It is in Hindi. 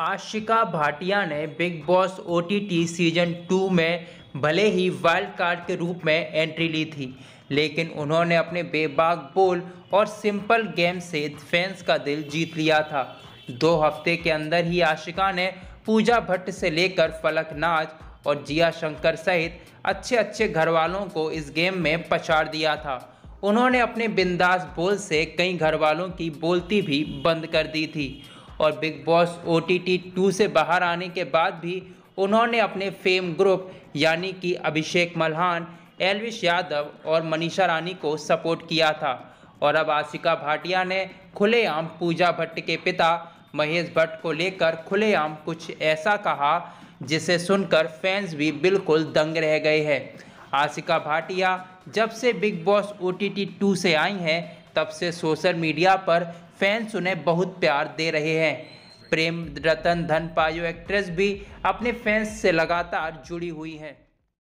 आशिका भाटिया ने Bigg Boss OTT season two में भले ही वाइल्ड कार्ड के रूप में एंट्री ली थी लेकिन उन्होंने अपने बेबाक बोल और सिंपल गेम से फैंस का दिल जीत लिया था दो हफ्ते के अंदर ही आशिका ने पूजा भट्ट से लेकर फलक नाच और जिया शंकर सहित अच्छे अच्छे घर वालों को इस गेम में पछाड़ दिया था उन्होंने अपने बिंदास बोल से कई घर वालों की बोलती भी बंद कर दी थी और Bigg Boss O T two से बाहर आने के बाद भी उन्होंने अपने फेम ग्रुप यानी कि अभिषेक मल्हान एलविश यादव और मनीषा रानी को सपोर्ट किया था और अब आशिका भाटिया ने खुलेआम पूजा भट्ट के पिता महेश भट्ट को लेकर खुलेआम कुछ ऐसा कहा जिसे सुनकर फैंस भी बिल्कुल दंग रह गए हैं आशिका भाटिया जब से Bigg Boss O T two से आई हैं तब से सोशल मीडिया पर फैंस उन्हें बहुत प्यार दे रहे हैं प्रेम रतन धन पायो एक्ट्रेस भी अपने फैंस से लगातार जुड़ी हुई हैं